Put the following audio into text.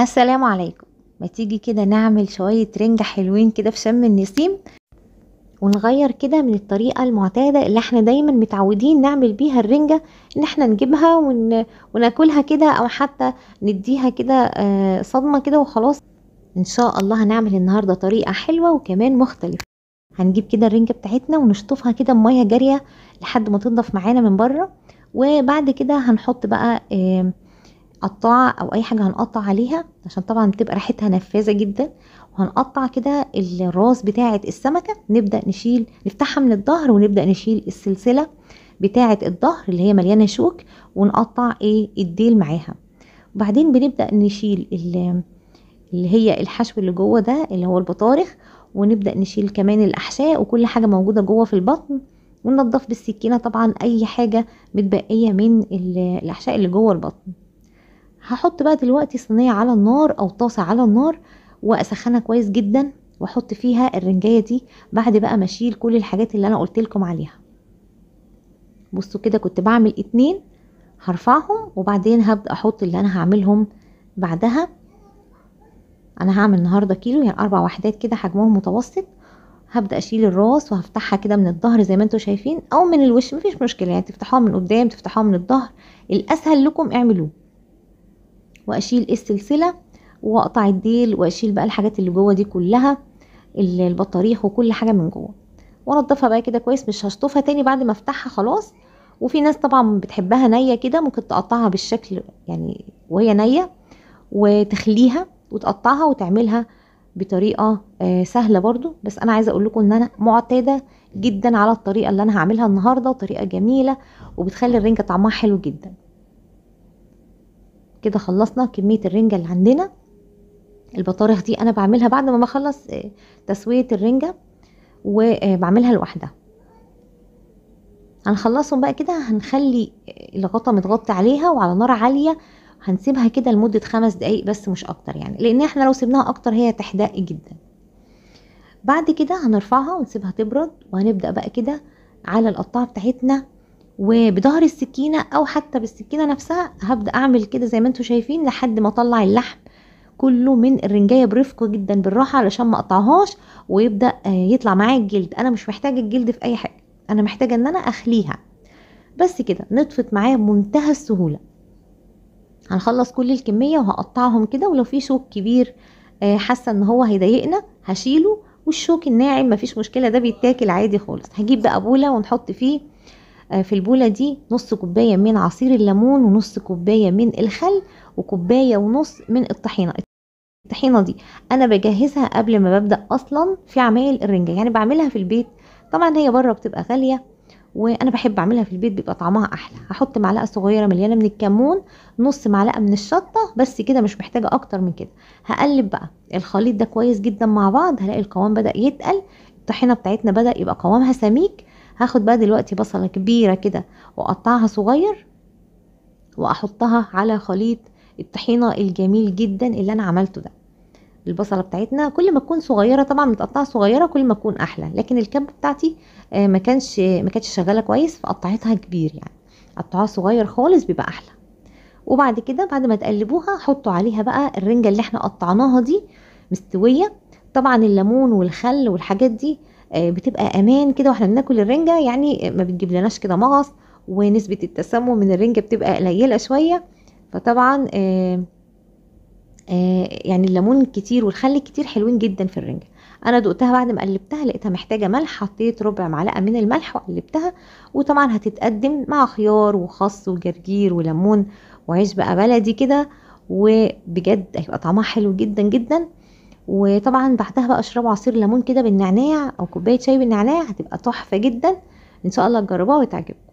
السلام عليكم ما تيجي كده نعمل شوية رنجة حلوين كده في شم النسيم ونغير كده من الطريقة المعتادة اللي احنا دايما متعودين نعمل بيها الرنجة ان احنا نجيبها ون... وناكلها كده او حتى نديها كده آه، صدمة كده وخلاص ان شاء الله هنعمل النهاردة طريقة حلوة وكمان مختلفة هنجيب كده الرنجة بتاعتنا ونشطفها كده بمية جارية لحد ما تنضف معانا من بره وبعد كده هنحط بقى اه قطاعة او اي حاجة هنقطع عليها عشان طبعا بتبقى ريحتها نفاذة جدا وهنقطع كده الراس بتاعة السمكة نبدأ نشيل نفتحها من الظهر ونبدأ نشيل السلسلة بتاعة الظهر اللي هي مليانة شوك ونقطع ايه الديل معاها وبعدين بنبدأ نشيل اللي هي الحشو اللي جوه ده اللي هو البطارخ ونبدأ نشيل كمان الأحشاء وكل حاجة موجودة جوه في البطن وننضف بالسكينة طبعا أي حاجة متبقية من الأحشاء اللي جوه البطن هحط بقى دلوقتي صينيه على النار او طاسه على النار واسخنها كويس جدا واحط فيها الرنجايه دي بعد بقى ما اشيل كل الحاجات اللي انا قلت لكم عليها بصوا كده كنت بعمل اتنين هرفعهم وبعدين هبدا احط اللي انا هعملهم بعدها انا هعمل النهارده كيلو يعني اربع وحدات كده حجمهم متوسط هبدا اشيل الراس وهفتحها كده من الظهر زي ما انتم شايفين او من الوش مفيش مشكله يعني تفتحوها من قدام تفتحوها من الظهر الاسهل لكم اعملوه واشيل السلسله واقطع الديل واشيل بقى الحاجات اللي جوه دي كلها البطاريخ وكل حاجه من جوه وانضفها بقى كده كويس مش هشطفها تاني بعد ما افتحها خلاص وفي ناس طبعا بتحبها نيه كده ممكن تقطعها بالشكل يعني وهي نيه وتخليها وتقطعها وتعملها بطريقه آه، سهله برضو بس انا عايزه اقول لكم ان انا معتاده جدا على الطريقه اللي انا هعملها النهارده طريقه جميله وبتخلي الرنجه طعمها حلو جدا كده خلصنا كميه الرنجه اللي عندنا البطارخ دي انا بعملها بعد ما بخلص آه، تسويه الرنجه وبعملها لوحدها هنخلصهم بقى كده هنخلي آه، الغطا متغطي عليها وعلى نار عاليه هنسيبها كده لمده خمس دقايق بس مش اكتر يعني لان احنا لو سيبناها اكتر هي تحدق جدا بعد كده هنرفعها ونسيبها تبرد وهنبدا بقى كده على القطاعه بتاعتنا وبظهر السكينة او حتى بالسكينة نفسها هبدأ اعمل كده زي ما انتم شايفين لحد ما اطلع اللحم كله من الرنجاية برفق جدا بالراحة علشان ما اقطعهاش ويبدأ آه، يطلع معايا الجلد انا مش محتاجة الجلد في اي حاجة انا محتاجة ان انا اخليها بس كده نطفت معايا بمنتهى السهولة هنخلص كل الكمية وهقطعهم كده ولو في شوك كبير آه، حاسة ان هو هيضايقنا هشيله والشوك الناعم مفيش مشكلة ده بيتاكل عادي خالص هجيب بقى بولة ونحط فيه آه، في البولة دي نص كوباية من عصير الليمون ونص كوباية من الخل وكوباية ونص من الطحينة الطحينة دي أنا بجهزها قبل ما ببدأ أصلا في عمايل الرنجة يعني بعملها في البيت طبعا هي بره بتبقى غالية وانا بحب اعملها في البيت بيبقى طعمها احلى هحط معلقه صغيره مليانه من الكمون نص معلقه من الشطه بس كده مش محتاجه اكتر من كده هقلب بقى الخليط ده كويس جدا مع بعض هلاقي القوام بدا يتقل الطحينه بتاعتنا بدا يبقى قوامها سميك هاخد بقى دلوقتي بصلة كبيرة كده واقطعها صغير واحطها على خليط الطحينة الجميل جدا اللي انا عملته ده البصله بتاعتنا كل ما تكون صغيره طبعا متقطعه صغيره كل ما تكون احلى لكن الكب بتاعتي آه، ما كانش ما كانتش شغاله كويس فقطعتها كبير يعني قطعوها صغير خالص بيبقى احلى وبعد كده بعد ما تقلبوها حطوا عليها بقى الرنجه اللي احنا قطعناها دي مستويه طبعا الليمون والخل والحاجات دي آه، بتبقى امان كده واحنا بناكل الرنجه يعني ما بتجيب لناش كده مغص ونسبه التسمم من الرنجه بتبقى قليله شويه فطبعا آه، آه، يعني الليمون كتير والخل كتير حلوين جدا في الرنجه انا دقتها بعد ما قلبتها لقيتها محتاجه ملح حطيت ربع معلقه من الملح وقلبتها وطبعا هتتقدم مع خيار وخس وجرجير وليمون وعيش بقى بلدي كده وبجد هيبقى طعمها حلو جدا جدا وطبعا بعدها بقى اشربوا عصير ليمون كده بالنعناع او كوبايه شاي بالنعناع هتبقى تحفه جدا ان شاء الله تجربوها وتعجبكم